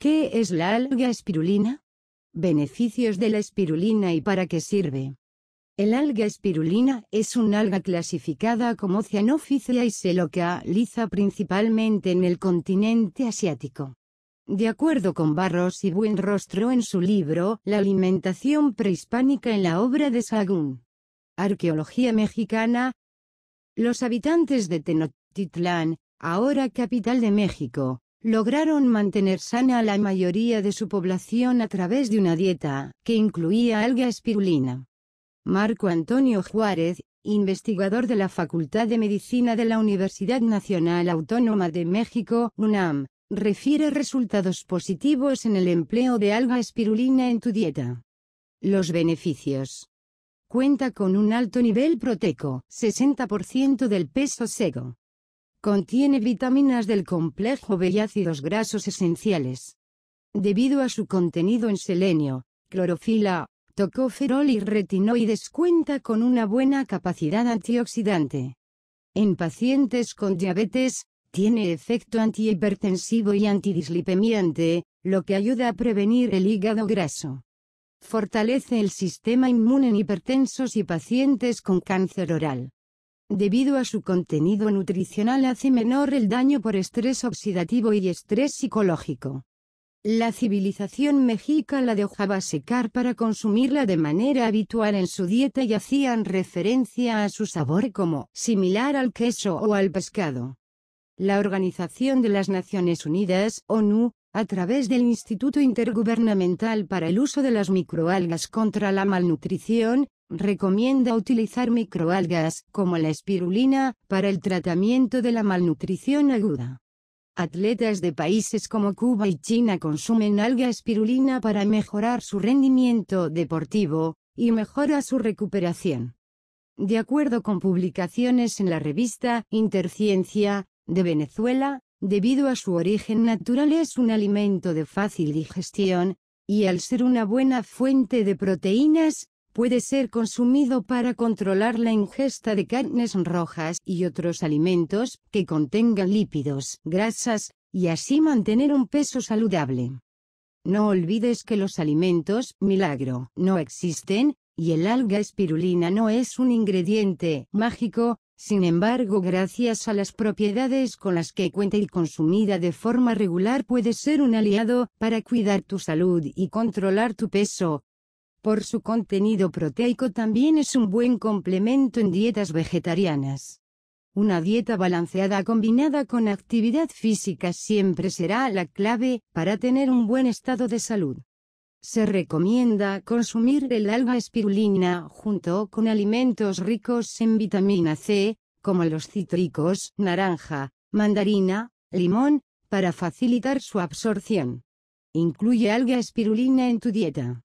¿Qué es la alga espirulina? Beneficios de la espirulina y para qué sirve. El alga espirulina es un alga clasificada como cianófice y se localiza principalmente en el continente asiático. De acuerdo con Barros y Buenrostro en su libro La alimentación prehispánica en la obra de Sagún: Arqueología mexicana. Los habitantes de Tenochtitlán, ahora capital de México, lograron mantener sana a la mayoría de su población a través de una dieta, que incluía alga espirulina. Marco Antonio Juárez, investigador de la Facultad de Medicina de la Universidad Nacional Autónoma de México, UNAM, refiere resultados positivos en el empleo de alga espirulina en tu dieta. Los beneficios. Cuenta con un alto nivel proteico, 60% del peso seco. Contiene vitaminas del complejo B y ácidos grasos esenciales. Debido a su contenido en selenio, clorofila, tocoferol y retinoides cuenta con una buena capacidad antioxidante. En pacientes con diabetes, tiene efecto antihipertensivo y antidislipemiante, lo que ayuda a prevenir el hígado graso. Fortalece el sistema inmune en hipertensos y pacientes con cáncer oral debido a su contenido nutricional hace menor el daño por estrés oxidativo y estrés psicológico. La civilización mexica la dejaba secar para consumirla de manera habitual en su dieta y hacían referencia a su sabor como similar al queso o al pescado. La Organización de las Naciones Unidas, ONU, a través del Instituto Intergubernamental para el Uso de las Microalgas contra la Malnutrición, recomienda utilizar microalgas, como la espirulina, para el tratamiento de la malnutrición aguda. Atletas de países como Cuba y China consumen alga espirulina para mejorar su rendimiento deportivo, y mejora su recuperación. De acuerdo con publicaciones en la revista Interciencia, de Venezuela, debido a su origen natural es un alimento de fácil digestión, y al ser una buena fuente de proteínas, Puede ser consumido para controlar la ingesta de carnes rojas y otros alimentos que contengan lípidos, grasas, y así mantener un peso saludable. No olvides que los alimentos, milagro, no existen, y el alga espirulina no es un ingrediente mágico, sin embargo gracias a las propiedades con las que cuenta y consumida de forma regular puede ser un aliado para cuidar tu salud y controlar tu peso, por su contenido proteico también es un buen complemento en dietas vegetarianas. Una dieta balanceada combinada con actividad física siempre será la clave para tener un buen estado de salud. Se recomienda consumir el alga espirulina junto con alimentos ricos en vitamina C, como los cítricos, naranja, mandarina, limón, para facilitar su absorción. Incluye alga espirulina en tu dieta.